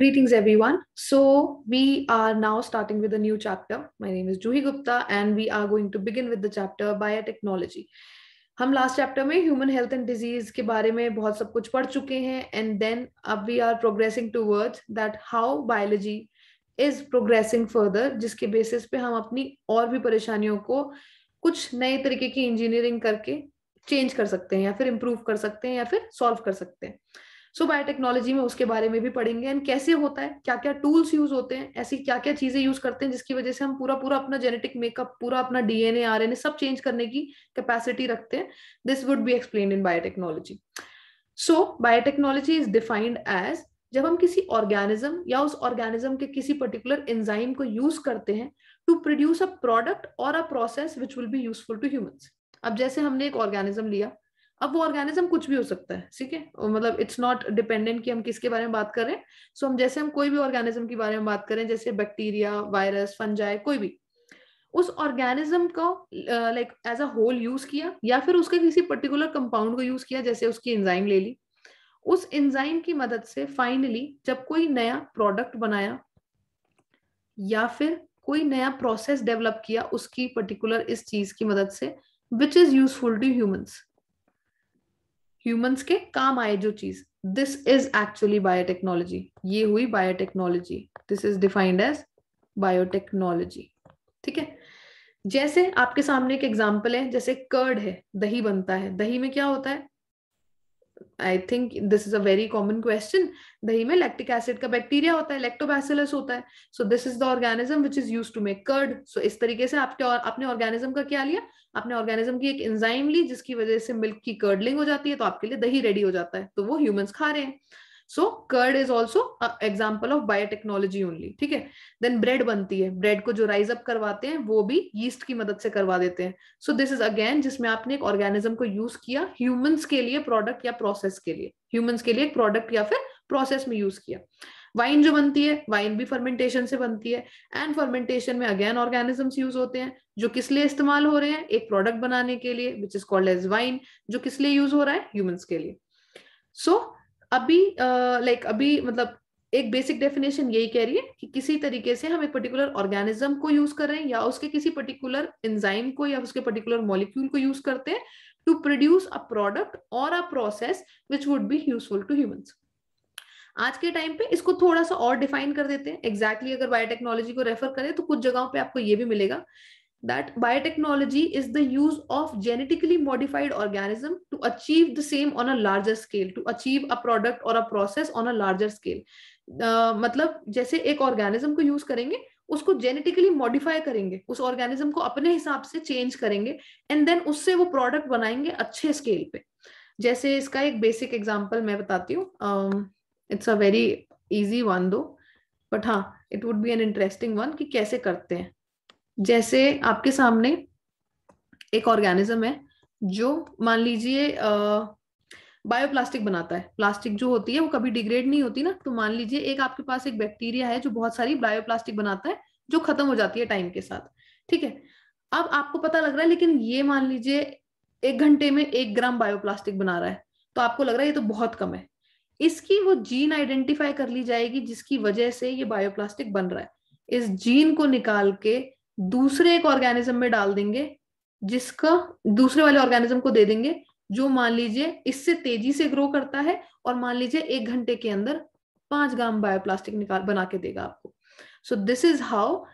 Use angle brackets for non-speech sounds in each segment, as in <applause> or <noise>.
Greetings, everyone. So, we are now starting with a new chapter. My name is Juhi Gupta, and we are going to begin with the chapter Biotechnology. हम last chapter में human health and disease के बारे में बहुत सब कुछ पढ़ चुके हैं एंड देन अब we are progressing towards that how biology is progressing further जिसके बेसिस पे हम अपनी और भी परेशानियों को कुछ नए तरीके की इंजीनियरिंग करके चेंज कर सकते हैं या फिर इम्प्रूव कर सकते हैं या फिर सॉल्व कर सकते हैं सो बायोटेक्नोलॉजी में उसके बारे में भी पढ़ेंगे एंड कैसे होता है क्या क्या टूल्स यूज होते हैं ऐसी क्या क्या चीजें यूज करते हैं जिसकी वजह से हम पूरा पूरा अपना जेनेटिक मेकअप पूरा अपना डीएनए एन सब चेंज करने की कैपेसिटी रखते हैं this would be explain in biotechnology so biotechnology is defined as जब हम किसी ऑर्गेनिज्म या उस ऑर्गेनिज्म के किसी पर्टिकुलर एंजाइम को यूज करते हैं टू प्रोड्यूस अ प्रोडक्ट और a process which will be useful to humans अब जैसे हमने एक ऑर्गेनिज्म लिया अब वो ऑर्गेनिज्म कुछ भी हो सकता है ठीक है मतलब इट्स नॉट डिपेंडेंट कि हम किसके बारे में बात करें सो so, हम जैसे हम कोई भी ऑर्गेनिज्म के बारे में बात करें जैसे बैक्टीरिया वायरस फंजाई कोई भी उस ऑर्गेनिज्म को like as a whole use किया या फिर उसके किसी पर्टिकुलर कंपाउंड को यूज किया जैसे उसकी एंजाइम ले ली उस एंजाइम की मदद से फाइनली जब कोई नया प्रोडक्ट बनाया या फिर कोई नया प्रोसेस डेवलप किया उसकी पर्टिकुलर इस चीज की मदद से which is useful to humans humans के काम आए जो चीज दिस इज एक्चुअली बायोटेक्नोलॉजी ये हुई biotechnology this is defined as biotechnology ठीक है जैसे आपके सामने एक एग्जाम्पल है जैसे कर्ड है दही बनता है दही में क्या होता है I think this is a very common question दही में लैक्टिक एसिड का बैक्टीरिया होता है लेक्टोबैसिलस होता है so this is the organism which is use to make curd so इस तरीके से आपके और ऑर्गेनिज्म का क्या लिया अपने ऑर्गेनिज्म की एक एंजाइम ली जिसकी वजह से मिल्क की कर्डलिंग हो जाती है तो आपके लिए दही रेडी हो जाता है तो वो ह्यूमंस खा रहे हैं so curd is also example of biotechnology only ठीक है देन ब्रेड बनती है ब्रेड को जो राइज अप करवाते हैं वो भी यीस्ट की मदद से करवा देते हैं सो दिस इज अगेन जिसमें आपने एक ऑर्गेनिज्म को यूज किया ह्यूमंस के लिए प्रोडक्ट या प्रोसेस के लिए ह्यूमंस के लिए एक प्रोडक्ट या फिर प्रोसेस में यूज किया वाइन जो बनती है वाइन भी फर्मेंटेशन से बनती है एंड फर्मेंटेशन में अगेन ऑर्गेनिजम्स यूज होते हैं जो किस लिए इस्तेमाल हो रहे हैं एक प्रोडक्ट बनाने के लिए which is called as wine जो किस लिए यूज हो रहा है ह्यूमंस के लिए सो so, अभी लाइक uh, like, अभी मतलब एक बेसिक डेफिनेशन यही कह रही है कि किसी तरीके से हम एक पर्टिकुलर ऑर्गेनिज्म को यूज कर रहे हैं या उसके किसी पर्टिकुलर एंजाइम को या उसके पर्टिकुलर मॉलिक्यूल को यूज करते हैं टू प्रोड्यूस अ प्रोडक्ट और a process which would be useful to humans आज के टाइम पे इसको थोड़ा सा और डिफाइन कर देते हैं एग्जैक्टली exactly अगर बायोटेक्नोलॉजी को रेफर करें तो कुछ जगहों पे आपको ये भी मिलेगा that biotechnology is the use of genetically modified organism to achieve the same on a larger scale to achieve a product और a process on a larger scale मतलब जैसे एक ऑर्गेनिज्म को यूज करेंगे उसको जेनेटिकली मॉडिफाई करेंगे उस organism को अपने हिसाब से चेंज करेंगे एंड देन उससे वो प्रोडक्ट बनाएंगे अच्छे स्केल पे जैसे इसका एक बेसिक एग्जांपल मैं बताती हूँ it's a very easy one दो बट हाँ it would be an interesting one कि कैसे करते हैं जैसे आपके सामने एक ऑर्गेनिज्म है जो मान लीजिए बायोप्लास्टिक बनाता है प्लास्टिक जो होती है वो कभी डिग्रेड नहीं होती ना तो मान लीजिए एक आपके पास एक बैक्टीरिया है जो बहुत सारी बायोप्लास्टिक बनाता है जो खत्म हो जाती है टाइम के साथ ठीक है अब आपको पता लग रहा है लेकिन ये मान लीजिए एक घंटे में एक ग्राम बायोप्लास्टिक बना रहा है तो आपको लग रहा है ये तो बहुत कम है इसकी वो जीन आइडेंटिफाई कर ली जाएगी जिसकी वजह से ये बायोप्लास्टिक बन रहा है इस जीन को निकाल के दूसरे एक ऑर्गेनिज्म में डाल देंगे जिसका दूसरे वाले ऑर्गेनिज्म को दे देंगे जो मान लीजिए इससे तेजी से ग्रो करता है और मान लीजिए एक घंटे के अंदर पांच ग्राम बायोप्लास्टिक निकाल बना के देगा आपको सो दिस इज हाउ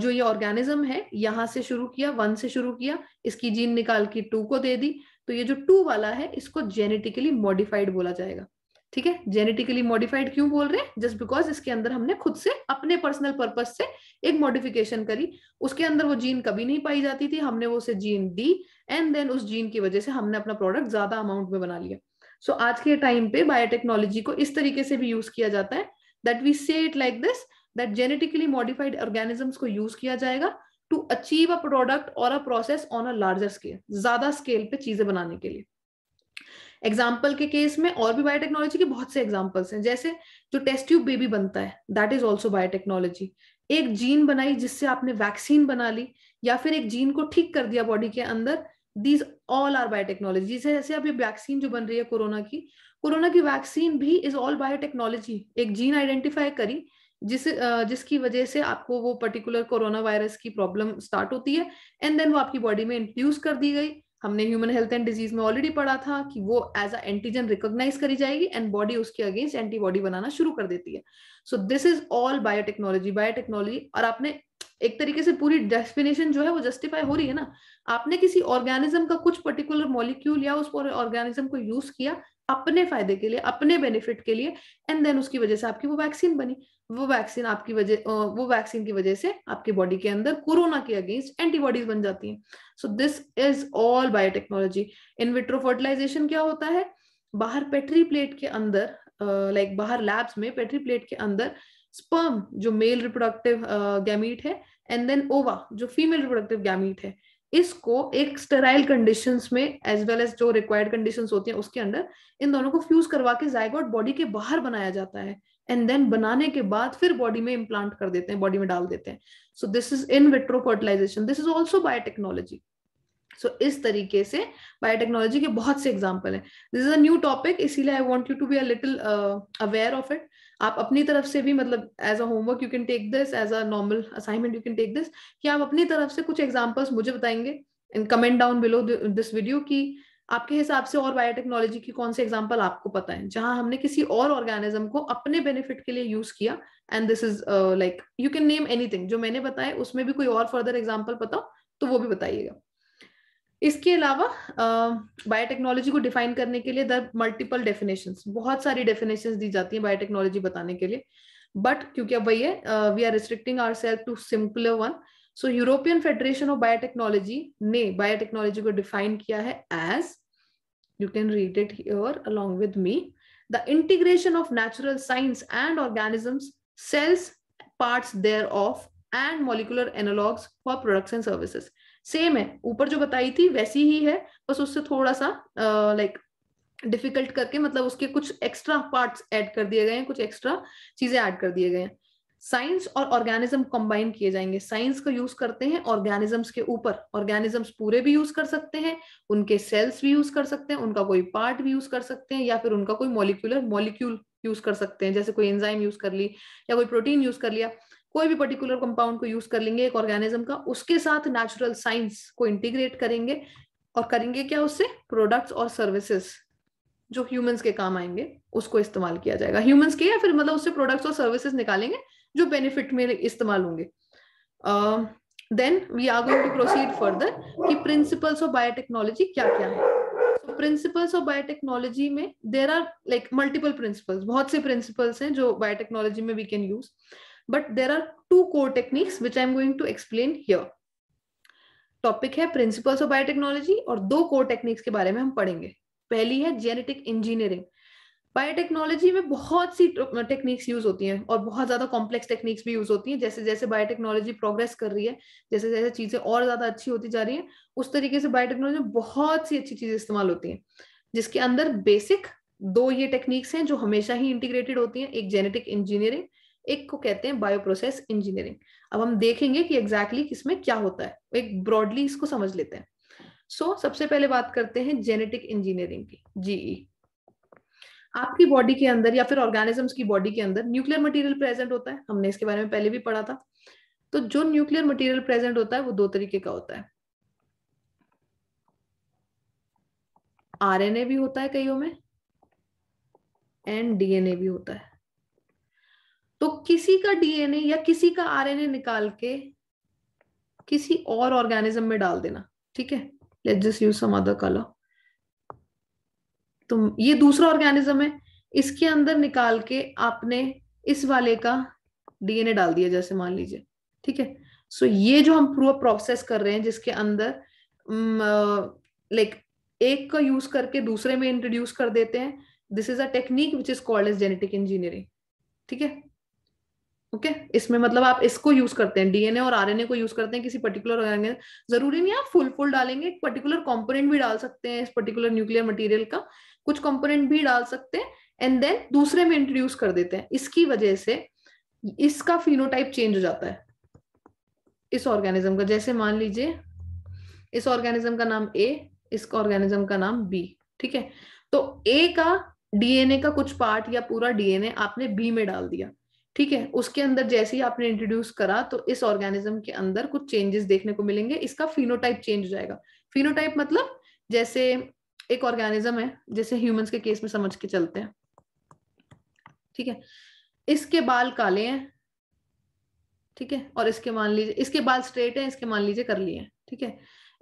जो ये ऑर्गेनिज्म है यहां से शुरू किया वन से शुरू किया इसकी जीन निकाल के टू को दे दी तो ये जो टू वाला है इसको जेनेटिकली मॉडिफाइड बोला जाएगा ठीक है जेनेटिकली मॉडिफाइड क्यों बोल रहे हैं जस्ट बिकॉज इसके अंदर हमने खुद से अपने पर्सनल पर्पज से एक मॉडिफिकेशन करी उसके अंदर वो जीन कभी नहीं पाई जाती थी हमने वो उसे जीन दी एंड देन उस जीन की वजह से हमने अपना प्रोडक्ट ज्यादा अमाउंट में बना लिया सो so, आज के टाइम पे बायोटेक्नोलॉजी को इस तरीके से भी यूज किया जाता है that we say it like this that genetically modified organisms को यूज किया जाएगा टू अचीव अ प्रोडक्ट और a process on a larger scale ज्यादा स्केल पे चीजें बनाने के लिए एग्जाम्पल के केस में और भी बायोटेक्नोलॉजी के बहुत से एग्जाम्पल्स हैं जैसे जो टेस्ट ट्यूब बेबी बनता है दैट इज ऑल्सो बायोटेक्नोलॉजी एक जीन बनाई जिससे आपने वैक्सीन बना ली या फिर एक जीन को ठीक कर दिया बॉडी के अंदर दीज ऑल आर बायोटेक्नोलॉजी जैसे अब ये वैक्सीन जो बन रही है कोरोना की कोरोना की वैक्सीन भी इज ऑल बायोटेक्नोलॉजी एक जीन आइडेंटिफाई करी जिस जिसकी वजह से आपको वो पर्टिकुलर कोरोना वायरस की प्रॉब्लम स्टार्ट होती है एंड देन वो आपकी बॉडी में इंट्रोड्यूस कर दी गई हमने ह्यूमन हेल्थ एंड डिजीज में ऑलरेडी पढ़ा था कि वो एज अ एंटीजन रिकॉग्नाइज करी जाएगी एंड बॉडी उसके अगेंस्ट एंटीबॉडी बनाना शुरू कर देती है so this is all biotechnology biotechnology और आपने एक तरीके से पूरी डेफिनेशन जो है वो जस्टिफाई हो रही है ना आपने किसी ऑर्गेनिज्म का कुछ पर्टिकुलर मॉलिक्यूल या उस ऑर्गेनिज्म को यूज किया अपने फायदे के लिए अपने बेनिफिट के लिए एंड देन उसकी वजह से आपकी वो वैक्सीन बनी वो वैक्सीन आपकी वजह वो वैक्सीन की वजह से आपकी बॉडी के अंदर कोरोना के अगेंस्ट एंटीबॉडीज बन जाती हैं so this is all biotechnology in vitro fertilisation क्या होता है बाहर पेट्री प्लेट के अंदर लाइक uh, like बाहर लैब्स में पेट्री प्लेट के अंदर स्पर्म जो मेल रिप्रोडक्टिव गैमीट है एंड देन ओवा जो फीमेल रिप्रोडक्टिव गैमीट है इसको एक स्टेराइल कंडीशन में एज वेल एज जो रिक्वायर्ड कंडीशन होती है उसके अंदर इन दोनों को फ्यूज करवा के जायगोट बॉडी के बाहर बनाया जाता है एंड देन बनाने के बाद फिर बॉडी में इम्प्लांट कर देते हैं बॉडी में डाल देते हैं so this is in vitro fertilization this is also biotechnology so इस तरीके से बायोटेक्नोलॉजी के बहुत से एग्जाम्पल है this is a new topic इसीलिए I want you to be a little aware of it आप अपनी तरफ से भी मतलब as a homework you can take this as a normal assignment you can take this कि आप अपनी तरफ से कुछ एग्जाम्पल्स मुझे बताएंगे इन comment down below this video की आपके हिसाब से और बायोटेक्नोलॉजी की कौन से एग्जाम्पल आपको पता है जहां हमने किसी और ऑर्गेनिज्म को अपने बेनिफिट के लिए यूज किया and this is like you can name anything जो मैंने बताया उसमें भी कोई और फर्दर एग्जाम्पल बताओ तो वो भी बताइएगा इसके अलावा बायोटेक्नोलॉजी को डिफाइन करने के लिए दर मल्टीपल डेफिनेशन बहुत सारी डेफिनेशन दी जाती है बायोटेक्नोलॉजी बताने के लिए बट क्योंकि अब वही है we are restricting our self to simpler one so European Federation of biotechnology ने बायोटेक्नोलॉजी को डिफाइन किया है as you can read it along with me the integration of natural science and organisms cells parts thereof and molecular analogues for products and services same है ऊपर जो बताई थी वैसी ही है बस उससे थोड़ा सा लाइक डिफिकल्ट करके मतलब उसके कुछ एक्स्ट्रा पार्ट्स ऐड कर दिए गए हैं कुछ एक्स्ट्रा चीजें ऐड कर दिए गए हैं साइंस और ऑर्गेनिज्म कंबाइन किए जाएंगे साइंस का यूज करते हैं ऑर्गेनिजम्स के ऊपर ऑर्गेनिजम्स पूरे भी यूज कर सकते हैं उनके सेल्स भी यूज कर सकते हैं उनका कोई पार्ट भी यूज कर सकते हैं या फिर उनका कोई मॉलिक्यूलर मॉलिक्यूल यूज कर सकते हैं जैसे कोई एंजाइम यूज कर ली या कोई प्रोटीन यूज कर लिया कोई भी पर्टिकुलर कंपाउंड को यूज कर लेंगे एक ऑर्गेनिज्म का उसके साथ नेचुरल साइंस को इंटीग्रेट करेंगे और करेंगे क्या उससे प्रोडक्ट्स और सर्विसेज जो ह्यूमंस के काम आएंगे उसको इस्तेमाल किया जाएगा ह्यूमंस के या फिर मतलब उससे प्रोडक्ट्स और सर्विसेज निकालेंगे जो बेनिफिट में इस्तेमाल होंगे then we are going to proceed further कि प्रिंसिपल्स ऑफ बायोटेक्नोलॉजी क्या क्या है प्रिंसिपल्स ऑफ बायोटेक्नोलॉजी में there are like multiple principles बहुत से प्रिंसिपल्स हैं जो बायोटेक्नोलॉजी में we can use but there are two core techniques which I am going to explain here topic है प्रिंसिपल्स ऑफ बायोटेक्नोलॉजी और दो कोर टेक्निक्स के बारे में हम पढ़ेंगे पहली है जेनेटिक इंजीनियरिंग बायोटेक्नोलॉजी में बहुत सी टेक्निक्स यूज होती हैं और बहुत ज्यादा कॉम्प्लेक्स टेक्निक्स भी यूज होती हैं जैसे जैसे बायोटेक्नोलॉजी प्रोग्रेस कर रही है जैसे जैसे चीजें और ज्यादा अच्छी होती जा रही हैं उस तरीके से बायोटेक्नोलॉजी में बहुत सी अच्छी चीजें इस्तेमाल होती हैं जिसके अंदर बेसिक दो ये टेक्निक्स हैं जो हमेशा ही इंटीग्रेटेड होती हैं एक जेनेटिक इंजीनियरिंग एक को कहते हैं बायोप्रोसेस इंजीनियरिंग अब हम देखेंगे कि एग्जैक्टली exactly किसमें क्या होता है एक ब्रॉडली इसको समझ लेते हैं सो so, सबसे पहले बात करते हैं जेनेटिक इंजीनियरिंग की जीई e. आपकी बॉडी के अंदर या फिर ऑर्गेनिजम्स की बॉडी के अंदर न्यूक्लियर मटेरियल प्रेजेंट होता है हमने इसके बारे में पहले भी पढ़ा था तो जो न्यूक्लियर मटेरियल प्रेजेंट होता है वो दो तरीके का होता है आरएनए भी होता है कईयों में एंड डीएनए भी होता है तो किसी का डीएनए या किसी का आरएनए निकाल के किसी और ऑर्गेनिज्म में डाल देना ठीक है let just use some other colour तो ये दूसरा ऑर्गेनिज्म है इसके अंदर निकाल के आपने इस वाले का डीएनए डाल दिया जैसे मान लीजिए ठीक है सो ये जो हम पूरा प्रोसेस कर रहे हैं जिसके अंदर लाइक एक का यूज करके दूसरे में इंट्रोड्यूस कर देते हैं this is a technique which is called as genetic engineering ठीक है ओके okay? इसमें मतलब आप इसको यूज करते हैं डीएनए और आरएनए को यूज करते हैं किसी पर्टिकुलर ऑर्गेनिज्म जरूरी नहीं आप फुल फुल डालेंगे एक पर्टिकुलर कंपोनेंट भी डाल सकते हैं इस पर्टिकुलर न्यूक्लियर मटेरियल का कुछ कंपोनेंट भी डाल सकते हैं एंड देन दूसरे में इंट्रोड्यूस कर देते हैं इसकी वजह से इसका फिनोटाइप चेंज हो जाता है इस ऑर्गेनिज्म का जैसे मान लीजिए इस ऑर्गेनिज्म का नाम ए इस ऑर्गेनिज्म का नाम बी ठीक है तो ए का डीएनए का कुछ पार्ट या पूरा डीएनए आपने बी में डाल दिया ठीक है उसके अंदर जैसे ही आपने इंट्रोड्यूस करा तो इस ऑर्गेनिज्म के अंदर कुछ चेंजेस देखने को मिलेंगे इसका फिनोटाइप चेंज हो जाएगा फिनोटाइप मतलब जैसे एक ऑर्गेनिज्म है जैसे ह्यूमंस के केस में समझ के चलते हैं ठीक है इसके बाल काले हैं ठीक है और इसके मान लीजिए इसके बाल स्ट्रेट है इसके मान लीजिए कर लिए ठीक है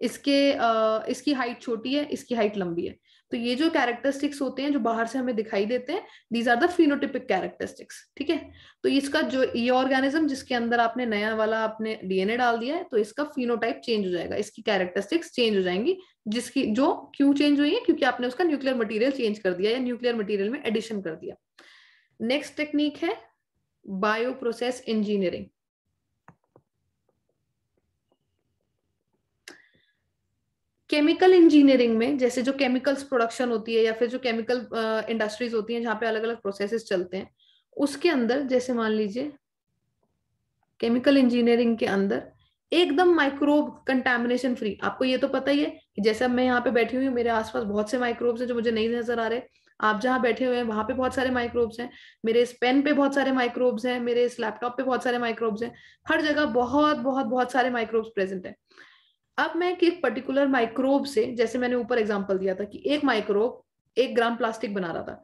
इसके आ, इसकी हाइट छोटी है इसकी हाइट लंबी है तो ये जो कैरेक्टरिस्टिक्स होते हैं जो बाहर से हमें दिखाई देते हैं these are the phenotypic characteristics ठीक है तो इसका जो ये ऑर्गेनिज्म जिसके अंदर आपने नया वाला आपने डीएनए डाल दिया है तो इसका फिनोटाइप चेंज हो जाएगा इसकी कैरेक्टरिस्टिक्स चेंज हो जाएंगी जिसकी जो क्यों चेंज हुई है क्योंकि आपने उसका न्यूक्लियर मटीरियल चेंज कर दिया या न्यूक्लियर मटीरियल में एडिशन कर दिया नेक्स्ट टेक्निक है बायोप्रोसेस इंजीनियरिंग केमिकल इंजीनियरिंग में जैसे जो केमिकल्स प्रोडक्शन होती है या फिर जो केमिकल इंडस्ट्रीज होती हैं जहां पे अलग अलग प्रोसेसेस चलते हैं उसके अंदर जैसे मान लीजिए केमिकल इंजीनियरिंग के अंदर एकदम माइक्रोब कंटेमिनेशन फ्री आपको ये तो पता ही है कि जैसे मैं यहाँ पे बैठी हुई हूँ मेरे आसपास बहुत से माइक्रोब्स हैं जो मुझे नहीं नजर आ रहे आप जहाँ बैठे हुए हैं वहां पे बहुत सारे माइक्रोब्स हैं मेरे इस पेन पे बहुत सारे माइक्रोब्स हैं मेरे इस लैपटॉप पे बहुत सारे माइक्रोब्स हैं हर जगह बहुत बहुत बहुत सारे माइक्रोब्स प्रेजेंट है अब मैं एक पर्टिकुलर माइक्रोब से जैसे मैंने ऊपर एग्जाम्पल दिया था कि एक माइक्रोब एक ग्राम प्लास्टिक बना रहा था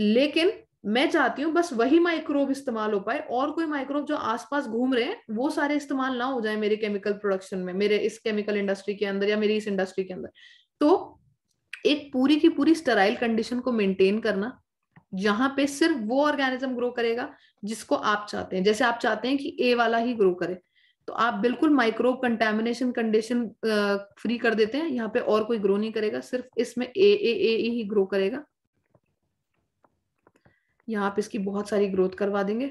लेकिन मैं चाहती हूँ बस वही माइक्रोब इस्तेमाल हो पाए और कोई माइक्रोब जो आसपास घूम रहे हैं वो सारे इस्तेमाल ना हो जाए मेरे केमिकल प्रोडक्शन में मेरे इस केमिकल इंडस्ट्री के अंदर या मेरी इस इंडस्ट्री के अंदर तो एक पूरी की पूरी स्टराइल कंडीशन को मेंटेन करना जहां पे सिर्फ वो ऑर्गेनिज्म ग्रो करेगा जिसको आप चाहते हैं जैसे आप चाहते हैं कि ए वाला ही ग्रो करे तो आप बिल्कुल माइक्रोब कंटेमिनेशन कंडीशन फ्री कर देते हैं यहाँ पे और कोई ग्रो नहीं करेगा सिर्फ इसमें ए ए ए ही ग्रो करेगा यहाँ आप इसकी बहुत सारी ग्रोथ करवा देंगे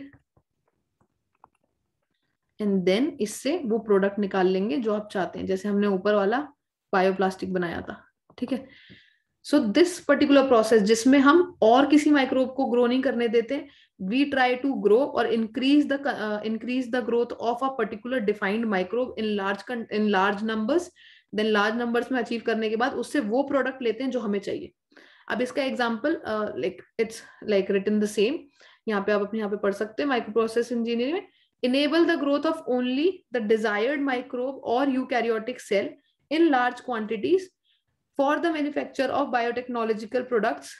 एंड देन इससे वो प्रोडक्ट निकाल लेंगे जो आप चाहते हैं जैसे हमने ऊपर वाला बायोप्लास्टिक बनाया था ठीक है सो दिस पर्टिकुलर प्रोसेस जिसमें हम और किसी माइक्रोब को ग्रो नहीं करने देते वी ट्राई टू ग्रो और increase the increase the growth of a particular defined microbe in large in large numbers then large numbers में अचीव करने के बाद उससे वो प्रोडक्ट लेते हैं जो हमें चाहिए अब इसका example like it's like return the same यहाँ पे आप अपने यहाँ पे पढ़ सकते हैं माइक्रो प्रोसेस इंजीनियरिंग में enable the growth of only the desired microbe और eukaryotic cell in large quantities for the manufacture of biotechnological products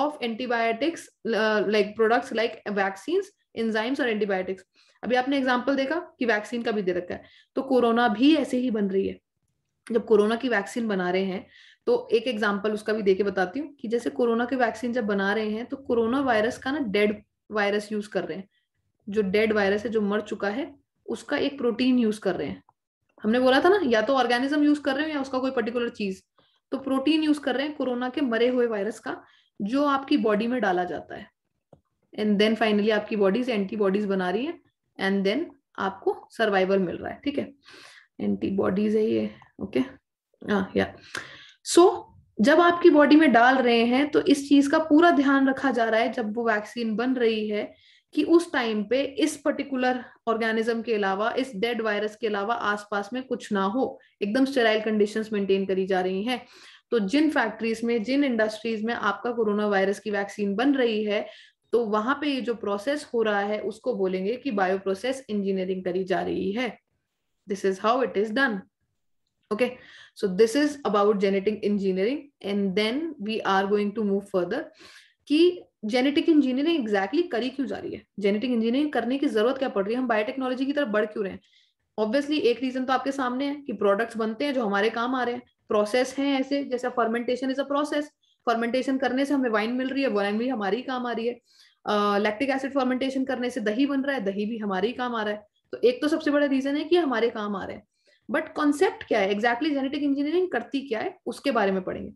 of antibiotics uh, like products like vaccines enzymes or antibiotics अभी आपने example देखा कि vaccine का भी दे रखा है तो कोरोना भी ऐसे ही बन रही है जब कोरोना की वैक्सीन बना रहे हैं तो एक एग्जाम्पल उसका भी देके बताती हूँ कि जैसे कोरोना के वैक्सीन जब बना रहे हैं तो कोरोना वायरस का ना डेड वायरस यूज कर रहे हैं जो डेड वायरस है जो मर चुका है उसका एक प्रोटीन यूज कर रहे हैं हमने बोला था ना या तो ऑर्गेनिज्म यूज कर रहे हो या उसका कोई पर्टिकुलर चीज तो प्रोटीन यूज कर रहे हैं कोरोना के मरे हुए वायरस का जो आपकी बॉडी में डाला जाता है एंड देन फाइनली आपकी बॉडीज एंटीबॉडीज बना रही है एंड देन आपको सर्वाइवल मिल रहा है ठीक है एंटीबॉडीज है ये ओके हाँ, या सो जब आपकी बॉडी में डाल रहे हैं तो इस चीज का पूरा ध्यान रखा जा रहा है जब वो वैक्सीन बन रही है कि उस टाइम पे इस पर्टिकुलर ऑर्गेनिज्म के अलावा इस डेड वायरस के अलावा आसपास में कुछ ना हो एकदम स्टेराइल कंडीशंस मेंटेन करी जा रही हैं तो जिन फैक्ट्रीज में जिन इंडस्ट्रीज में आपका कोरोना वायरस की वैक्सीन बन रही है तो वहां पे ये जो प्रोसेस हो रहा है उसको बोलेंगे कि बायो प्रोसेस इंजीनियरिंग करी जा रही है this is how it is done okay so this is about genetic engineering and then we are going to move further कि जेनेटिक इंजीनियरिंग एग्जैक्टली करी क्यों जा रही है जेनेटिक इंजीनियरिंग करने की जरूरत क्या पड़ रही है हम बायोटेक्नोलॉजी की तरफ बढ़ क्यों रहे हैं ऑब्वियसली एक रीजन तो आपके सामने है कि प्रोडक्ट्स बनते हैं जो हमारे काम आ रहे हैं प्रोसेस हैं ऐसे जैसे fermentation is a process fermentation करने से हमें वाइन मिल रही है वाइन भी हमारी काम आ रही है लैक्टिक एसिड फर्मेंटेशन करने से दही बन रहा है दही भी हमारे ही काम आ रहा है तो एक तो सबसे बड़ा रीजन है कि हमारे काम आ रहे हैं बट कॉन्सेप्ट क्या है एग्जैक्टली जेनेटिक इंजीनियरिंग करती क्या है उसके बारे में पढ़ेंगे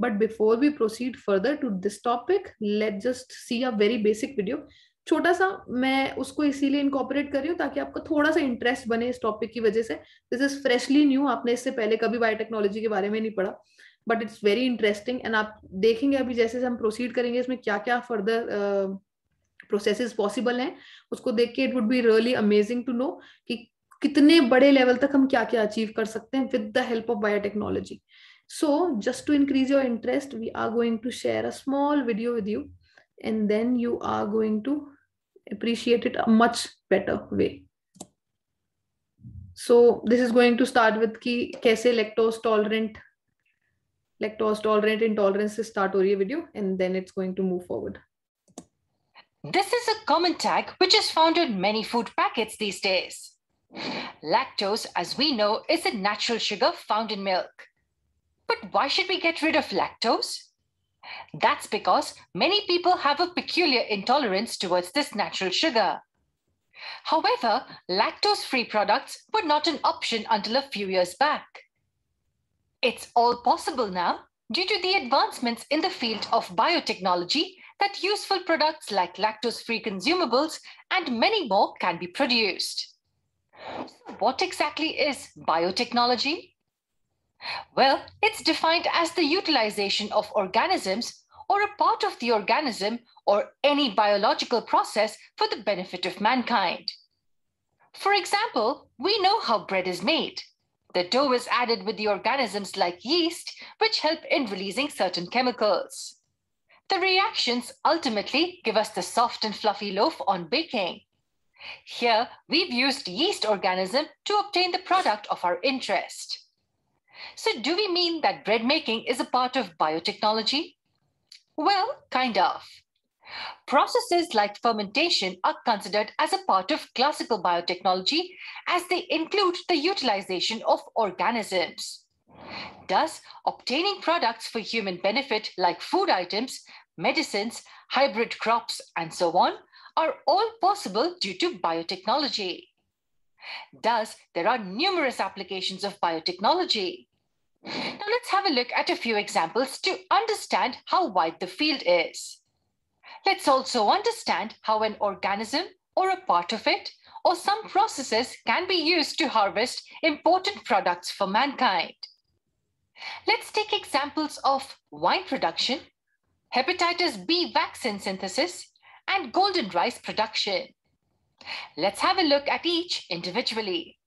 but before we proceed further to this topic let just see a very basic video छोटा सा मैं उसको इसीलिए इनकॉपरेट कर रही हूँ ताकि आपको थोड़ा सा इंटरेस्ट बने इस टॉपिक की वजह से दिस इज फ्रेशली न्यू आपने इससे पहले कभी बायोटेक्नोलॉजी के बारे में नहीं पढ़ा but it's very interesting and आप देखेंगे अभी जैसे हम प्रोसीड करेंगे इसमें क्या क्या फर्दर प्रोसेस पॉसिबल हैं उसको देख के it would be really amazing to know कि कितने बड़े लेवल तक हम क्या क्या अचीव कर सकते हैं with the help of biotechnology So just to increase your interest, we are going to share a small video with you and then you are going to appreciate it a much better way. So this is going to start with ki kaise lactose tolerant lactose tolerant intolerance is start हो रही video and then it's going to move forward. This is a common tag which is found in many food packets these days. Lactose, as we know, is a natural sugar found in milk. But why should we get rid of lactose? That's because many people have a peculiar intolerance towards this natural sugar. However, lactose free products were not an option until a few years back. It's all possible now due to the advancements in the field of biotechnology that useful products like lactose free consumables and many more can be produced. So what exactly is biotechnology? Well, it's defined as the utilization of organisms or a part of the organism or any biological process for the benefit of mankind. For example, we know how bread is made. The dough is added with the organisms like yeast, which help in releasing certain chemicals. The reactions ultimately give us the soft and fluffy loaf on baking. Here, we've used yeast organism to obtain the product of our interest. So do we mean that bread making is a part of biotechnology? Well, kind of. Processes like fermentation are considered as a part of classical biotechnology as they include the utilization of organisms. Thus, obtaining products for human benefit like food items, medicines, hybrid crops, and so on are all possible due to biotechnology. Thus, there are numerous applications of biotechnology. Now let's have a look at a few examples to understand how wide the field is. Let's also understand how an organism or a part of it or some processes can be used to harvest important products for mankind. Let's take examples of wine production, hepatitis B vaccine synthesis, and golden rice production. Let's have a look at each individually.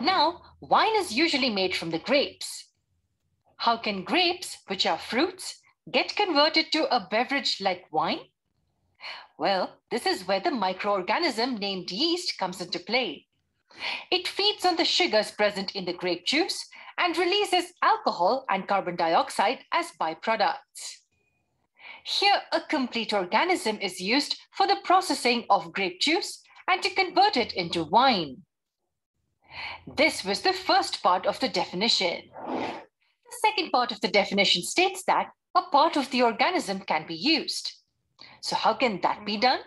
Now, wine is usually made from the grapes. How can grapes, which are fruits, get converted to a beverage like wine? Well, this is where the microorganism named yeast comes into play. It feeds on the sugars present in the grape juice and releases alcohol and carbon dioxide as byproducts. Here, a complete organism is used for the processing of grape juice and to convert it into wine. This was the first part of the definition. The second part of the definition states that a part of the organism can be used. So how can that be mm-hmm. done?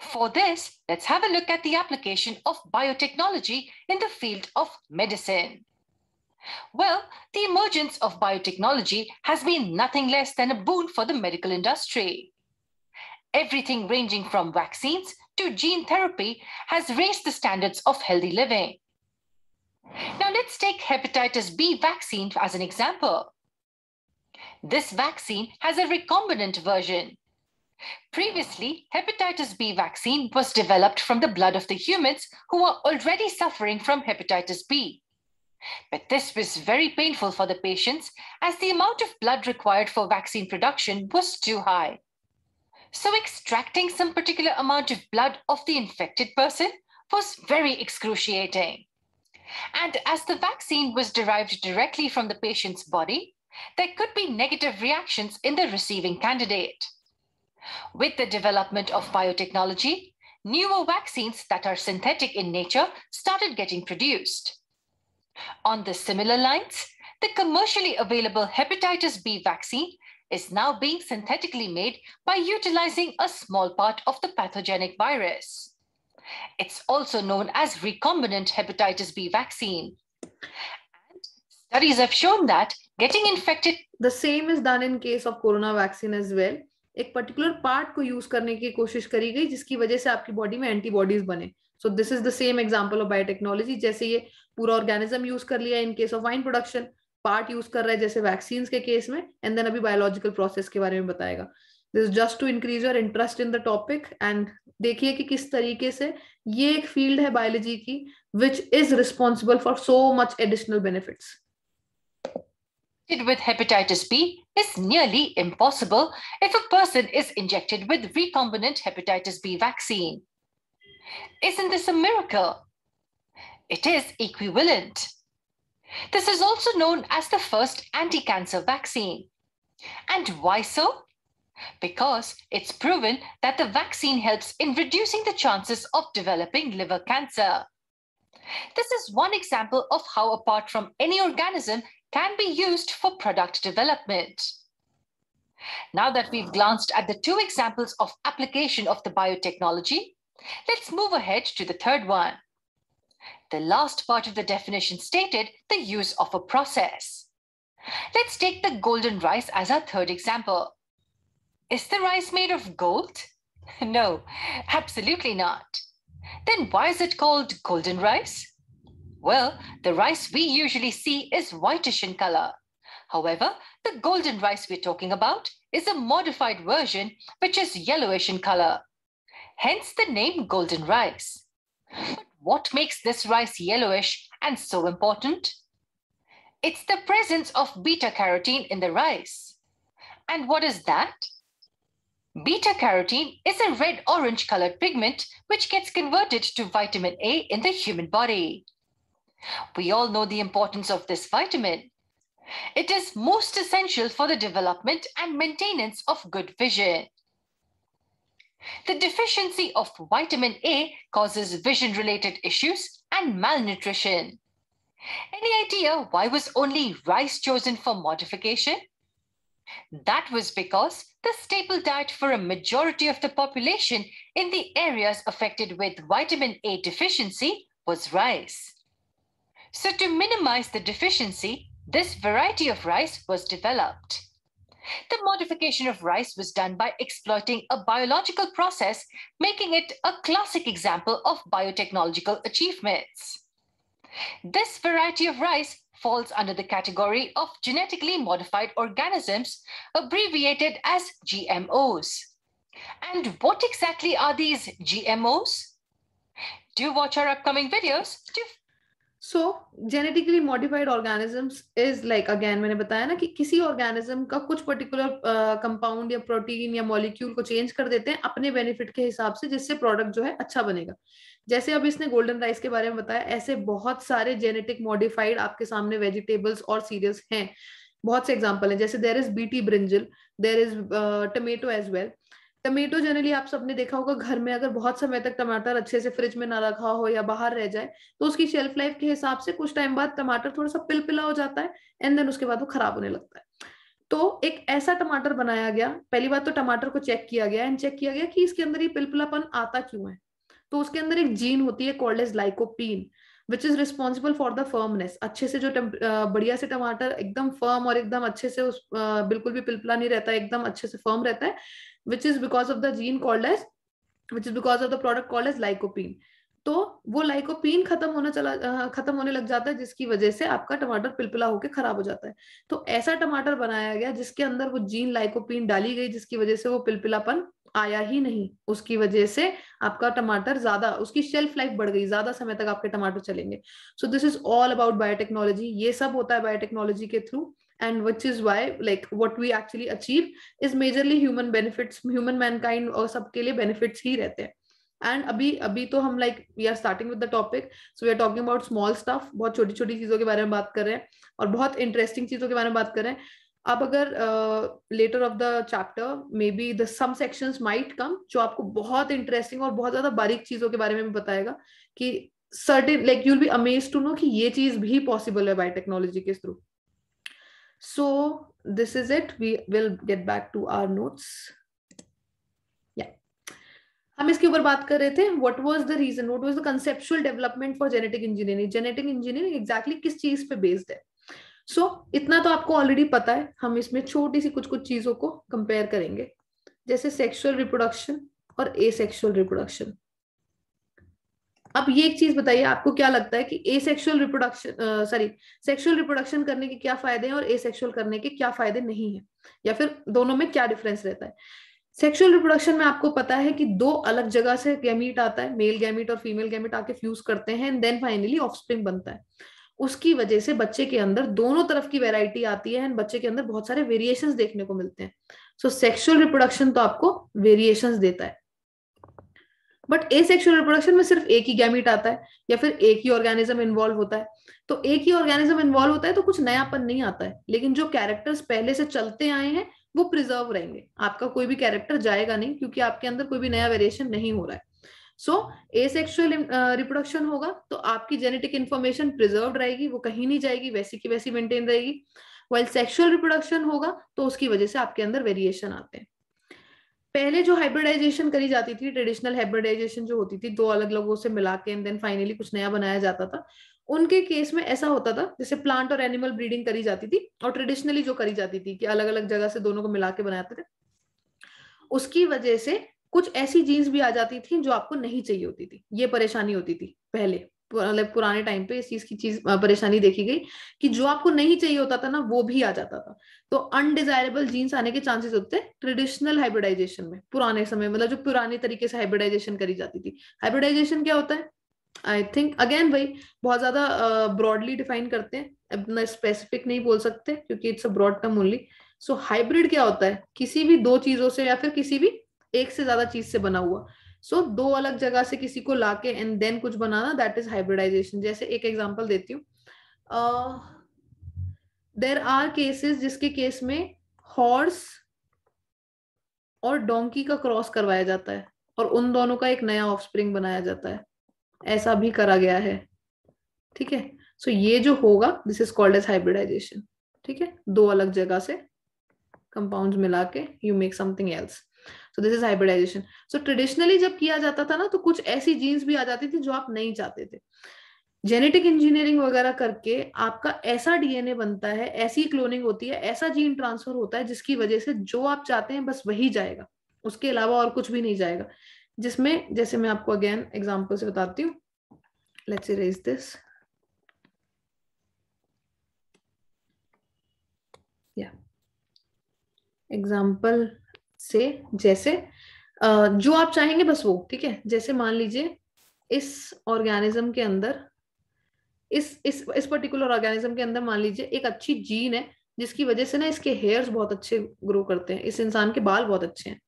For this, let's have a look at the application of biotechnology in the field of medicine. Well, the emergence of biotechnology has been nothing less than a boon for the medical industry. Everything ranging from vaccines to gene therapy has raised the standards of healthy living. Now let's take hepatitis B vaccine as an example. This vaccine has a recombinant version. Previously, hepatitis B vaccine was developed from the blood of the humans who were already suffering from hepatitis B. But this was very painful for the patients as the amount of blood required for vaccine production was too high. So, extracting some particular amount of blood of the infected person was very excruciating. And as the vaccine was derived directly from the patient's body, there could be negative reactions in the receiving candidate. With the development of biotechnology, newer vaccines that are synthetic in nature started getting produced. On the similar lines, the commercially available hepatitis B vaccine is now being synthetically made by utilizing a small part of the pathogenic virus. It's also known as recombinant hepatitis B vaccine. And studies have shown that getting infected. The same is done in case of corona vaccine as well. एक particular part को use करने की कोशिश करी गई जिसकी वजह से आपकी बॉडी में एंटीबॉडीज बने so this is the same example of biotechnology जैसे ये पूरा ऑर्गेनिज्म यूज कर लिया in case of wine production part use कर रहा है जैसे वैक्सीन के केस में एंड देन अभी बायोलॉजिकल प्रोसेस के बारे में बताएगा this just to increase your interest in the topic and देखिए कि किस तरीके से ये एक फील्ड है बायोलॉजी की which is responsible for so much additional with hepatitis B is nearly impossible if a person is injected with recombinant hepatitis B vaccine. Isn't this a miracle? It is equivalent. This is also known as the first anti cancer vaccine. And why so? because it's proven that the vaccine helps in reducing the chances of developing liver cancer. This is one example of how, apart from any organism, can be used for product development. Now that we've glanced at the two examples of application of the biotechnology, let's move ahead to the third one. The last part of the definition stated the use of a process. Let's take the golden rice as our third example. Is the rice made of gold? <laughs> No, absolutely not. Then why is it called golden rice? Well, the rice we usually see is whitish in color. However, the golden rice we're talking about is a modified version which is yellowish in color. Hence the name golden rice. But what makes this rice yellowish and so important? It's the presence of beta carotene in the rice. And what is that? Beta carotene is a red orange colored pigment which gets converted to vitamin A in the human body. We all know the importance of this vitamin. It is most essential for the development and maintenance of good vision. The deficiency of vitamin A causes vision related issues and malnutrition. Any idea why was only rice chosen for modification? That was because the staple diet for a majority of the population in the areas affected with vitamin A deficiency was rice. So to minimize the deficiency, this variety of rice was developed. The modification of rice was done by exploiting a biological process, making it a classic example of biotechnological achievements. This variety of rice falls under the category of genetically modified organisms, abbreviated as GMOs. And what exactly are these GMOs? Do watch our upcoming videos to so genetically modified organisms is like again मैंने बताया ना कि किसी organism का कुछ particular compound uh, या protein या molecule को चेंज कर देते हैं अपने बेनिफिट के हिसाब से जिससे प्रोडक्ट जो है अच्छा बनेगा जैसे अब इसने गोल्डन राइस के बारे में बताया ऐसे बहुत सारे जेनेटिक मॉडिफाइड आपके सामने वेजिटेबल्स और सीरियल्स हैं बहुत से एग्जाम्पल है जैसे there is BT brinjal there is tomato as well tomato generally आप सबने देखा होगा घर में अगर बहुत समय तक टमाटर अच्छे से फ्रिज में ना रखा हो या बाहर रह जाए तो उसकी शेल्फ लाइफ के हिसाब से कुछ टाइम बाद टमाटर थोड़ा सा पिलपिला हो जाता है एंड देन उसके बाद वो खराब होने लगता है तो एक ऐसा टमाटर बनाया गया पहली बात तो टमाटर को चेक किया गया एंड चेक किया गया कि इसके अंदर ये पिलपिलापन आता क्यों है तो उसके अंदर एक जीन होती है called as lycopene which is responsible for the firmness अच्छे से जो बढ़िया से टमाटर एकदम फर्म और एकदम अच्छे से उस बिल्कुल भी पिलपिला नहीं रहता एकदम अच्छे से फर्म रहता है which is because of the gene called as which is because of the product called as lycopene तो वो लाइकोपीन खत्म होना चला खत्म होने लग जाता है जिसकी वजह से आपका टमाटर पिलपिला होकर खराब हो जाता है तो ऐसा टमाटर बनाया गया जिसके अंदर वो जीन लाइकोपीन डाली गई जिसकी वजह से वो पिलपिलापन आया ही नहीं उसकी वजह से आपका टमाटर ज्यादा उसकी शेल्फ लाइफ बढ़ गई ज्यादा समय तक आपके टमाटर चलेंगे so this is all about biotechnology ये सब होता है बायोटेक्नोलॉजी के through and which is why like what we actually achieve is majorly human benefits human mankind और सबके लिए benefits ही रहते हैं एंड अभी अभी तो हम like we are starting with the topic so we are talking about small stuff बहुत छोटी छोटी चीजों के बारे में बात कर रहे हैं और बहुत इंटरेस्टिंग चीजों के बारे में बात कर रहे हैं आप अगर later of the chapter maybe the some section might come जो आपको बहुत इंटरेस्टिंग और बहुत ज्यादा बारीक चीजों के बारे में बताएगा कि certain like you'll be amaze to know कि ये चीज भी पॉसिबल है बाय टेक्नोलॉजी के through So this is it. We will get back to our notes. हम इसके ऊपर बात कर रहे थे what was the reason what was the conceptual development for genetic engineering genetic engineering exactly किस चीज पे बेस्ड है सो so, इतना तो आपको ऑलरेडी पता है हम इसमें छोटी सी कुछ कुछ चीजों को कंपेयर करेंगे जैसे सेक्सुअल रिप्रोडक्शन और एसेक्सुअल रिप्रोडक्शन अब ये एक चीज बताइए आपको क्या लगता है कि asexual reproduction sorry sexual reproduction करने के क्या फायदे हैं और ए सेक्शुअल करने के क्या फायदे नहीं है या फिर दोनों में क्या डिफरेंस रहता है सेक्सुअल रिप्रोडक्शन में आपको पता है कि दो अलग जगह से गैमिट आता है मेल गैमिट और फीमेल गैमिट आके फ्यूज करते हैं एंड देन फाइनली ऑफस्प्रिंग बनता है उसकी वजह से बच्चे के अंदर दोनों तरफ की वेराइटी आती है एंड बच्चे के अंदर बहुत सारे वेरिएशंस देखने को मिलते हैं सो सेक्सुअल रिप्रोडक्शन तो आपको वेरिएशन देता है बट ए सेक्शुअल रिप्रोडक्शन में सिर्फ एक ही गैमिट आता है या फिर एक ही ऑर्गेनिज्म इन्वॉल्व होता है तो एक ही ऑर्गेनिज्म इन्वॉल्व होता है तो कुछ नयापन नहीं आता है लेकिन जो कैरेक्टर्स पहले से चलते आए हैं वो प्रिजर्व रहेंगे आपका कोई भी कैरेक्टर जाएगा नहीं क्योंकि आपके अंदर कोई भी नया वेरिएशन नहीं हो रहा है सो ए सेक्शुअल रिप्रोडक्शन होगा तो आपकी जेनेटिक इन्फॉर्मेशन प्रिजर्व रहेगी वो कहीं नहीं जाएगी वैसी की वैसी मेंटेन रहेगी वाइल सेक्शुअल रिप्रोडक्शन होगा तो उसकी वजह से आपके अंदर वेरिएशन आते हैं पहले जो हाइब्रिडाइजेशन करी जाती थी ट्रेडिशनल हाइब्रिडाइजेशन जो होती थी दो अलग लोगों से मिला के एंड देन फाइनली कुछ नया बनाया जाता था उनके केस में ऐसा होता था जैसे प्लांट और एनिमल ब्रीडिंग करी जाती थी और ट्रेडिशनली जो करी जाती थी कि अलग अलग जगह से दोनों को मिला के बनाते थे उसकी वजह से कुछ ऐसी जीन्स भी आ जाती थी जो आपको नहीं चाहिए होती थी ये परेशानी होती थी पहले मतलब पुराने टाइम पे इस चीज की चीज परेशानी देखी गई कि जो आपको नहीं चाहिए होता था ना वो भी आ जाता था तो अनडिजायरेबल जीन्स आने के चांसेस होते हैं ट्रेडिशनल हाइब्रिडाइजेशन में पुराने समय मतलब जो पुराने तरीके से हाइब्रिडाइजेशन करी जाती थी हाइब्रिडाइजेशन क्या होता है आई थिंक अगेन वही बहुत ज्यादा ब्रॉडली डिफाइन करते हैं इतना स्पेसिफिक नहीं बोल सकते क्योंकि it's a broad term only so hybrid क्या होता है किसी भी दो चीजों से या फिर किसी भी एक से ज्यादा चीज से बना हुआ सो so, दो अलग जगह से किसी को लाके एंड देन कुछ बनाना दैट इज हाइब्रिडाइजेशन जैसे एक एग्जाम्पल देती हूँ देर आर केसेस जिसके केस में हॉर्स और डोंकी का क्रॉस करवाया जाता है और उन दोनों का एक नया ऑफस्प्रिंग बनाया जाता है ऐसा भी करा गया है ठीक है सो ये जो होगा this is called as hybridization ठीक है दो अलग जगह से कंपाउंड मिला के you make something else so this is hybridization so traditionally जब किया जाता था ना तो कुछ ऐसी जीन्स भी आ जाती थी जो आप नहीं चाहते थे जेनेटिक इंजीनियरिंग वगैरह करके आपका ऐसा डीएनए बनता है ऐसी क्लोनिंग होती है ऐसा जीन ट्रांसफर होता है जिसकी वजह से जो आप चाहते हैं बस वही जाएगा उसके अलावा और कुछ भी नहीं जाएगा जिसमें जैसे मैं आपको अगेन एग्जाम्पल से बताती हूँ लेट्स रेज दिस एग्जाम्पल से जैसे जो आप चाहेंगे बस वो ठीक है जैसे मान लीजिए इस ऑर्गेनिज्म के अंदर इस इस इस पर्टिकुलर ऑर्गेनिज्म के अंदर मान लीजिए एक अच्छी जीन है जिसकी वजह से ना इसके हेयर्स बहुत अच्छे ग्रो करते हैं इस इंसान के बाल बहुत अच्छे हैं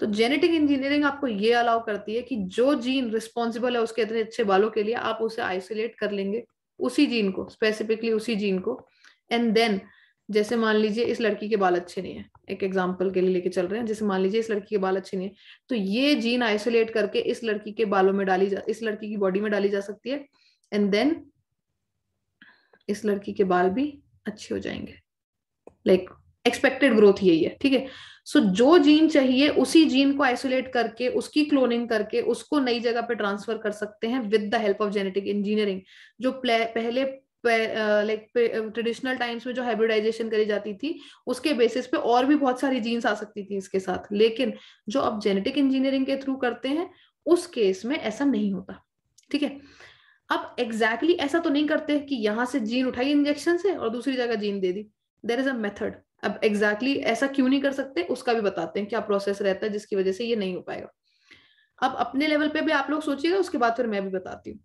तो जेनेटिक इंजीनियरिंग आपको ये अलाउ करती है कि जो जीन रिस्पॉन्सिबल है उसके इतने अच्छे बालों के लिए आप उसे आइसोलेट कर लेंगे उसी जीन को स्पेसिफिकली उसी जीन को एंड देन जैसे मान लीजिए इस लड़की के बाल अच्छे नहीं है एक एग्जाम्पल के लिए लेके चल रहे हैं जैसे मान लीजिए इस लड़की के बाल अच्छे नहीं है तो ये जीन आइसोलेट करके इस लड़की के बालों में डाली जा इस लड़की की बॉडी में डाली जा सकती है एंड देन इस लड़की के बाल भी अच्छे हो जाएंगे लाइक एक्सपेक्टेड ग्रोथ यही है ठीक है सो जो जीन चाहिए उसी जीन को आइसोलेट करके उसकी क्लोनिंग करके उसको नई जगह पे ट्रांसफर कर सकते हैं with the help of genetic engineering जो पहले लाइक ट्रेडिशनल टाइम्स में जो हाइब्रिडाइजेशन करी जाती थी उसके बेसिस पे और भी बहुत सारी जीन्स आ सकती थी इसके साथ लेकिन जो आप जेनेटिक इंजीनियरिंग के थ्रू करते हैं उस केस में ऐसा नहीं होता ठीक है अब एग्जैक्टली exactly ऐसा तो नहीं करते कि यहां से जीन उठाई इंजेक्शन से और दूसरी जगह जीन दे दी देर इज अ मेथड अब एग्जैक्टली exactly ऐसा क्यों नहीं कर सकते उसका भी बताते हैं क्या प्रोसेस रहता है जिसकी वजह से ये नहीं हो पाएगा अब अपने लेवल पे भी आप लोग सोचिएगा उसके बाद फिर मैं भी बताती हूँ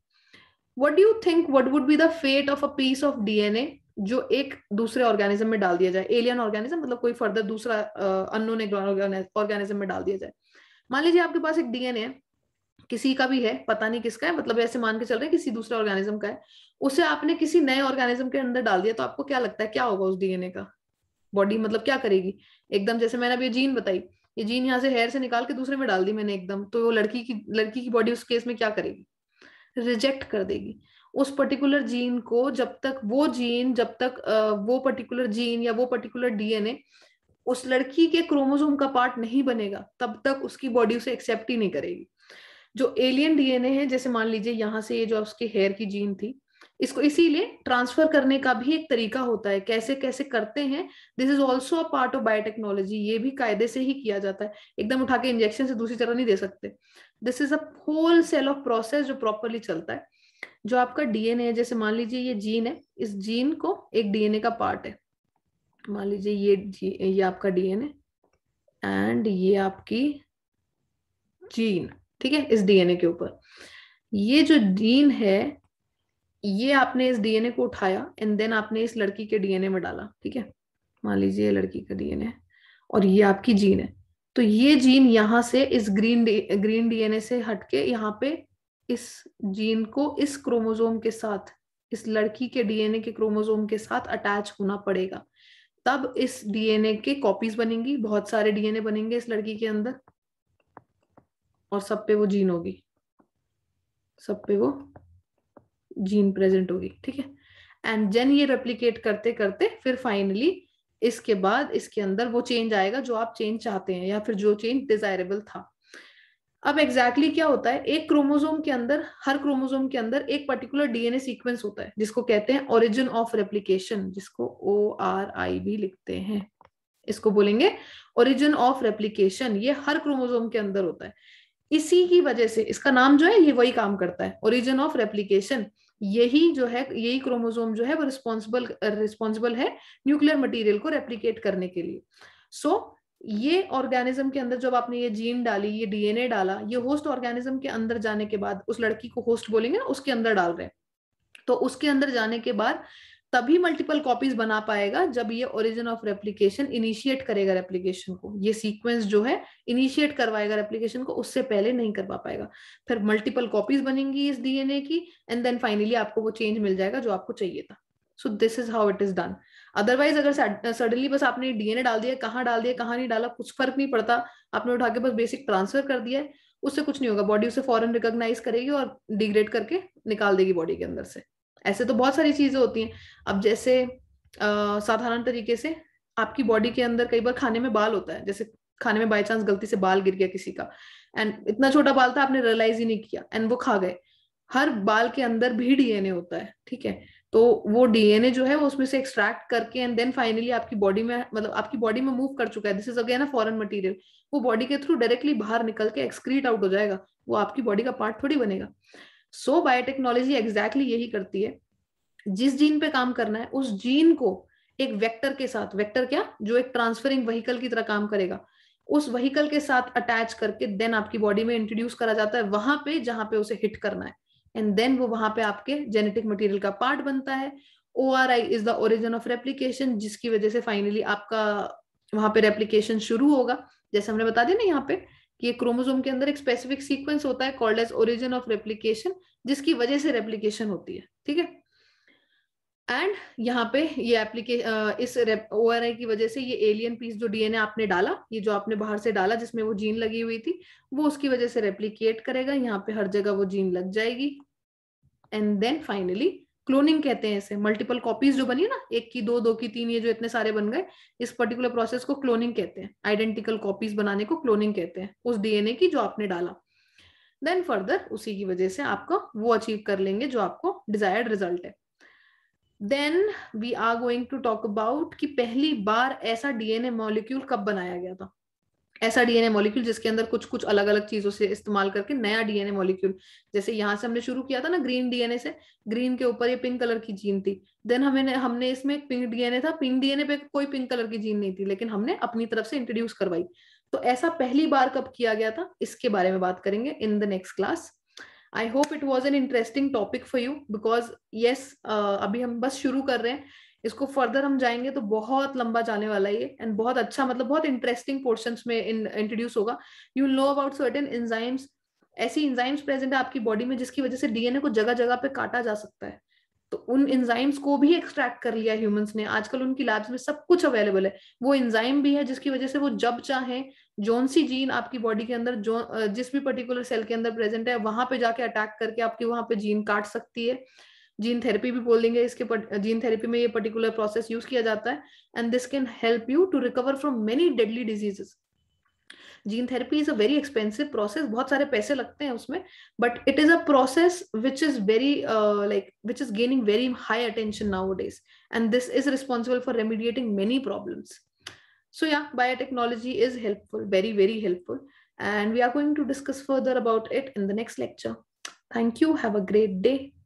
what do you think what would be the fate of a piece of dna जो एक दूसरे ऑर्गेनिज्म में डाल दिया जाए एलियन ऑर्गेनिज्म मतलब कोई फर्दर दूसरा एक uh, ऑर्गेनिज्म में डाल दिया जाए मान लीजिए आपके पास एक डीएनए है किसी का भी है पता नहीं किसका है मतलब ऐसे मान के चल रहे हैं किसी दूसरे ऑर्गेनिज्म का है उसे आपने किसी नए ऑर्गेनिज्म के अंदर डाल दिया तो आपको क्या लगता है क्या होगा उस डीएनए का बॉडी मतलब क्या करेगी एकदम जैसे मैंने अभी जीन बताई ये जीन यहाँ से हेयर से निकाल के दूसरे में डाल दी मैंने एकदम तो वो लड़की की लड़की की बॉडी उस केस में क्या करेगी रिजेक्ट कर देगी उस पर्टिकुलर जीन को जब तक वो जीन जब तक वो पर्टिकुलर जीन या वो पर्टिकुलर डीएनए उस लड़की के क्रोमोसोम का पार्ट नहीं बनेगा तब तक उसकी बॉडी उसे एक्सेप्ट ही नहीं करेगी जो एलियन डीएनए है जैसे मान लीजिए यहाँ से ये जो उसके हेयर की जीन थी इसको इसीलिए ट्रांसफर करने का भी एक तरीका होता है कैसे कैसे करते हैं this is also a part of biotechnology ये भी कायदे से ही किया जाता है एकदम उठा के इंजेक्शन से दूसरी तरह नहीं दे सकते this is a whole cell of process जो प्रॉपरली चलता है जो आपका डीएनए है जैसे मान लीजिए ये जीन है इस जीन को एक डीएनए का पार्ट है मान लीजिए ये ये आपका डीएनए एंड ये आपकी जीन ठीक है इस डीएनए के ऊपर ये जो जीन है ये आपने इस डीएनए को उठाया एंड देन आपने इस लड़की के डीएनए में डाला ठीक है मान लीजिए लड़की का डीएनए और ये आपकी जीन है तो ये जीन यहां से इस ग्रीन डी, ग्रीन डीएनए से हटके यहाँ पे इस जीन को इस क्रोमोजोम के साथ इस लड़की के डीएनए के क्रोमोजोम के साथ अटैच होना पड़ेगा तब इस डीएनए के कॉपीज बनेंगी बहुत सारे डीएनए बनेंगे इस लड़की के अंदर और सब पे वो जीन होगी सब पे वो जीन प्रेजेंट होगी ठीक है एंड जेन ये रेप्लीकेट करते करते फिर फाइनली इसके बाद इसके अंदर वो चेंज आएगा जो आप चेंज चाहते हैं या फिर जो चेंज डिजायरेबल था अब एग्जैक्टली exactly क्या होता है एक क्रोमोजोम के अंदर हर क्रोमोजोम के अंदर एक पर्टिकुलर डीएनए सीक्वेंस होता है जिसको कहते हैं ओरिजिन ऑफ रेप्लीकेशन जिसको ओ आर आई भी लिखते हैं इसको बोलेंगे ओरिजिन ऑफ रेप्लीकेशन ये हर क्रोमोजोम के अंदर होता है इसी की वजह से इसका नाम जो है ये वही काम करता है ओरिजिन ऑफ रेप्लीकेशन यही जो है यही क्रोमोजोम जो है वो रिस्पॉन्सिबल रिस्पॉन्सिबल है न्यूक्लियर मटेरियल को रेप्लीकेट करने के लिए सो so, ये ऑर्गेनिज्म के अंदर जब आपने ये जीन डाली ये डीएनए डाला ये होस्ट ऑर्गेनिज्म के अंदर जाने के बाद उस लड़की को होस्ट बोलेंगे ना उसके अंदर डाल रहे हैं तो उसके अंदर जाने के बाद तभी मल्टीपल कॉपीज बना पाएगा जब ये ओरिजिन ऑफ रेप्लीकेशन इनिशिएट करेगा रेप्लीकेशन को ये सीक्वेंस जो है इनिशिएट करवाएगा रेप्लीकेशन को उससे पहले नहीं करवा पाएगा फिर मल्टीपल कॉपीज बनेंगी इस डीएनए की एंड देन फाइनली आपको वो चेंज मिल जाएगा जो आपको चाहिए था so this is how it is done otherwise अगर सडनली बस आपने डीएनए डाल दिया कहाँ डाल दिया कहाँ नहीं डाला कुछ फर्क नहीं पड़ता आपने उठा के बस बेसिक ट्रांसफर कर दिया है उससे कुछ नहीं होगा बॉडी उसे फॉरन रिकोगनाइज करेगी और डिग्रेड करके निकाल देगी बॉडी के अंदर से ऐसे तो बहुत सारी चीजें होती हैं अब जैसे साधारण तरीके से आपकी बॉडी के अंदर कई बार खाने में बाल होता है जैसे खाने में बाय चांस गलती से बाल गिर गया किसी का एंड इतना छोटा बाल था आपने रियलाइज ही नहीं किया एंड वो खा गए हर बाल के अंदर भी डीएनए होता है ठीक है तो वो डीएनए जो है वो उसमें से एक्सट्रैक्ट करके एंड देन फाइनली आपकी बॉडी में मतलब आपकी बॉडी में मूव कर चुका है this is again a foreign material वो बॉडी के थ्रू डायरेक्टली बाहर निकल के एक्सक्रीट आउट हो जाएगा वो आपकी बॉडी का पार्ट थोड़ी बनेगा सो बायोटेक्नोलॉजी एग्जैक्टली यही करती है जिस जीन पे काम करना है उस जीन को एक वेक्टर के साथ वेक्टर क्या जो एक ट्रांसफरिंग व्हीकल की तरह काम करेगा उस व्हीकल के साथ अटैच करके देन आपकी बॉडी में इंट्रोड्यूस करा जाता है वहां पे जहां पे उसे हिट करना है एंड देन वो वहां पे आपके जेनेटिक मटेरियल का पार्ट बनता है O R I is the origin of replication जिसकी वजह से फाइनली आपका वहां पे रेप्लीकेशन शुरू होगा जैसे हमने बता दिया ना यहाँ पे कि ये क्रोमोसोम के अंदर एक स्पेसिफिक सीक्वेंस होता है called as origin of replication जिसकी वजह से रेप्लीकेशन होती है ठीक है एंड यहाँ पे ये इस ओ आर आई की वजह से ये एलियन पीस जो डीएनए आपने डाला ये जो आपने बाहर से डाला जिसमें वो जीन लगी हुई थी वो उसकी वजह से रेप्लीकेट करेगा यहाँ पे हर जगह वो जीन लग जाएगी एंड देन फाइनली क्लोनिंग कहते हैं इसे मल्टीपल कॉपीज जो बनी ना एक की दो दो की तीन ये जो इतने सारे बन गए इस पर्टिकुलर प्रोसेस को क्लोनिंग कहते हैं आइडेंटिकल कॉपीज बनाने को क्लोनिंग कहते हैं उस डीएनए की जो आपने डाला देन फर्दर उसी की वजह से आपको वो अचीव कर लेंगे जो आपको डिजायर्ड रिजल्ट है then we are going to talk about कि पहली बार ऐसा डीएनए मॉलिक्यूल कब बनाया गया था ऐसा डीएनए मॉलिक्यूल जिसके अंदर कुछ कुछ अलग अलग चीजों से इस्तेमाल करके नया डीएनए मॉलिक्यूल जैसे यहाँ से हमने शुरू किया था ना ग्रीन डीएनए से ग्रीन के ऊपर ये पिंक कलर की जीन थी देन हमें हमने इसमें पिंक डीएनए था पिंक डीएनए पे कोई पिंक कलर की जीन नहीं थी लेकिन हमने अपनी तरफ से इंट्रोड्यूस करवाई तो ऐसा पहली बार कब किया गया था इसके बारे में बात करेंगे in the next class I hope it was an interesting topic for you because yes अभी हम बस शुरू कर रहे हैं इसको फर्दर हम जाएंगे तो बहुत लंबा जाने वाला ये एंड बहुत अच्छा मतलब बहुत इंटरेस्टिंग पोर्शन में इंट्रोड्यूस होगा you know about certain enzymes ऐसी इंजाइम्स प्रेजेंट है आपकी बॉडी में जिसकी वजह से डीएनए को जगह जगह पे काटा जा सकता है तो उन इंजाइम्स को भी एक्सट्रैक्ट कर लिया ह्यूमंस ने आजकल उनकी लैब्स में सब कुछ अवेलेबल है वो इंजाइम भी है जिसकी वजह से वो जब चाहे जोन सी जीन आपकी बॉडी के अंदर जो जिस भी पर्टिकुलर सेल के अंदर प्रेजेंट है वहां पे जाके अटैक करके आपकी वहां पे जीन काट सकती है जीन थेरेपी भी बोल देंगे इसके जीन थेरेपी में ये पर्टिकुलर प्रोसेस यूज किया जाता है and this can help you to recover from many deadly diseases gene therapy is a very expensive process बहुत सारे पैसे लगते हैं उसमें but it is a process which is very like which is gaining very high attention nowadays and this is responsible for remediating many problems so या biotechnology is helpful very very helpful and we are going to discuss further about it in the next lecture thank you have a great day